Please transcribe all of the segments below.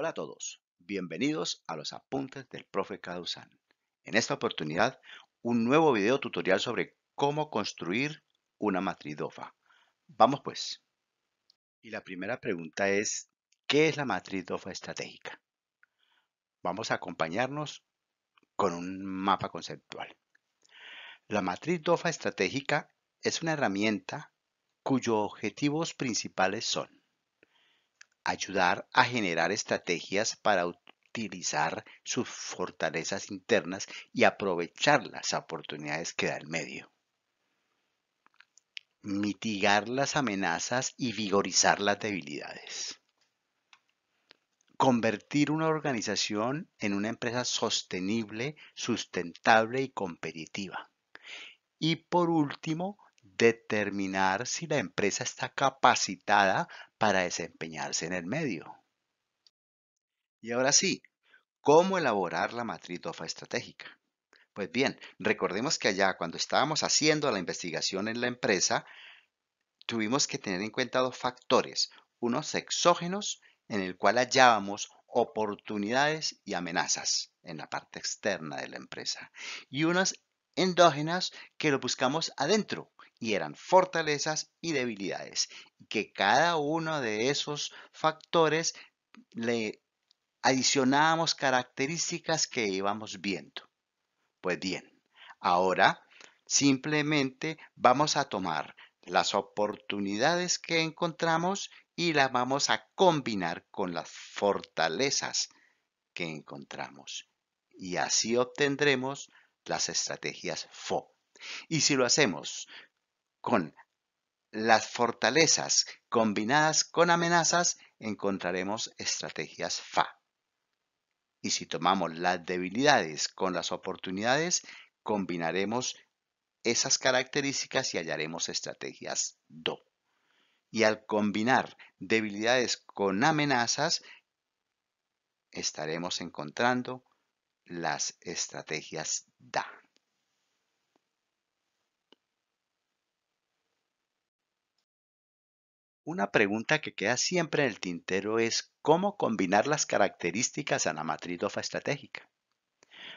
Hola a todos, bienvenidos a los apuntes del profe Caduzán. En esta oportunidad, un nuevo video tutorial sobre cómo construir una matriz DOFA. Vamos pues. Y la primera pregunta es, ¿qué es la matriz DOFA estratégica? Vamos a acompañarnos con un mapa conceptual. La matriz DOFA estratégica es una herramienta cuyos objetivos principales son ayudar a generar estrategias para utilizar sus fortalezas internas y aprovechar las oportunidades que da el medio. Mitigar las amenazas y vigorizar las debilidades. Convertir una organización en una empresa sostenible, sustentable y competitiva. Y por último, determinar si la empresa está capacitada para desempeñarse en el medio. Y ahora sí, ¿cómo elaborar la matriz DOFA estratégica? Pues bien, recordemos que allá cuando estábamos haciendo la investigación en la empresa, tuvimos que tener en cuenta dos factores, unos exógenos en el cual hallábamos oportunidades y amenazas en la parte externa de la empresa y unos endógenas que lo buscamos adentro y eran fortalezas y debilidades. Que cada uno de esos factores le adicionábamos características que íbamos viendo. Pues bien, ahora simplemente vamos a tomar las oportunidades que encontramos y las vamos a combinar con las fortalezas que encontramos. Y así obtendremos las estrategias FO. Y si lo hacemos con las fortalezas combinadas con amenazas, encontraremos estrategias FA. Y si tomamos las debilidades con las oportunidades, combinaremos esas características y hallaremos estrategias DO. Y al combinar debilidades con amenazas, estaremos encontrando las estrategias DA. Una pregunta que queda siempre en el tintero es cómo combinar las características a la matriz DOFA estratégica.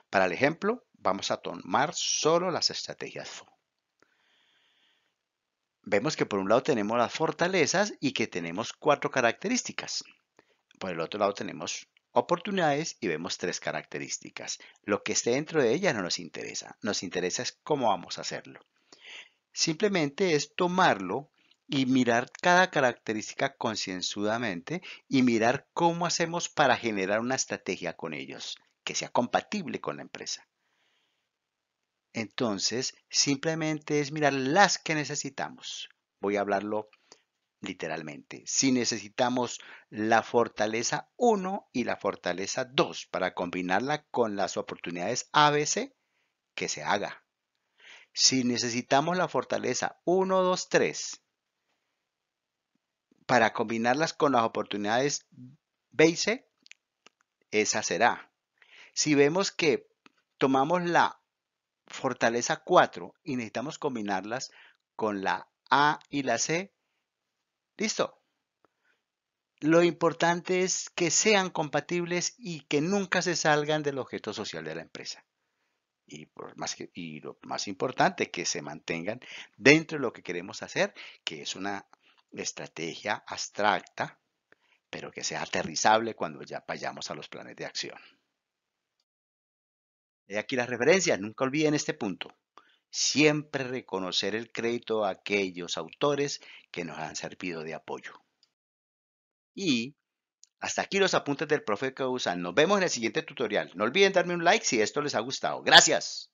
Para el ejemplo, vamos a tomar solo las estrategias FO. Vemos que por un lado tenemos las fortalezas y que tenemos cuatro características. Por el otro lado tenemos oportunidades y vemos tres características. Lo que esté dentro de ella no nos interesa, nos interesa es cómo vamos a hacerlo. Simplemente es tomarlo y mirar cada característica concienzudamente y mirar cómo hacemos para generar una estrategia con ellos que sea compatible con la empresa. Entonces, simplemente es mirar las que necesitamos. Voy a hablarlo literalmente. Si necesitamos la fortaleza 1 y la fortaleza 2 para combinarla con las oportunidades ABC, que se haga. Si necesitamos la fortaleza 1, 2, 3 para combinarlas con las oportunidades B y C, esa será. Si vemos que tomamos la fortaleza 4 y necesitamos combinarlas con la A y la C, Listo. Lo importante es que sean compatibles y que nunca se salgan del objeto social de la empresa. Y, por más y lo más importante, que se mantengan dentro de lo que queremos hacer, que es una estrategia abstracta, pero que sea aterrizable cuando ya vayamos a los planes de acción. He aquí las referencias, nunca olviden este punto siempre reconocer el crédito a aquellos autores que nos han servido de apoyo. Y hasta aquí los apuntes del profe Causan. Nos vemos en el siguiente tutorial. No olviden darme un like si esto les ha gustado. Gracias.